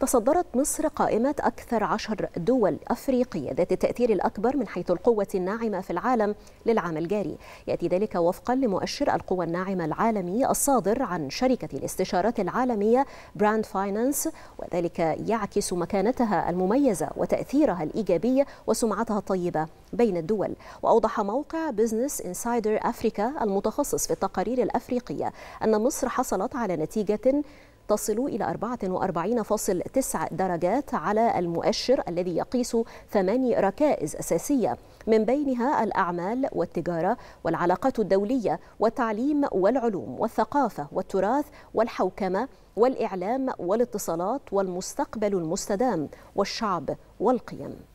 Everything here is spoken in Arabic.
تصدرت مصر قائمة أكثر عشر دول أفريقية ذات التأثير الأكبر من حيث القوة الناعمة في العالم للعام الجاري يأتي ذلك وفقا لمؤشر القوى الناعمة العالمي الصادر عن شركة الاستشارات العالمية براند فاينانس وذلك يعكس مكانتها المميزة وتأثيرها الإيجابي وسمعتها الطيبة بين الدول وأوضح موقع بزنس انسايدر أفريكا المتخصص في التقارير الأفريقية أن مصر حصلت على نتيجة تصل إلى 44.9 درجات على المؤشر الذي يقيس ثماني ركائز أساسية من بينها الأعمال والتجارة والعلاقات الدولية والتعليم والعلوم والثقافة والتراث والحوكمة والإعلام والاتصالات والمستقبل المستدام والشعب والقيم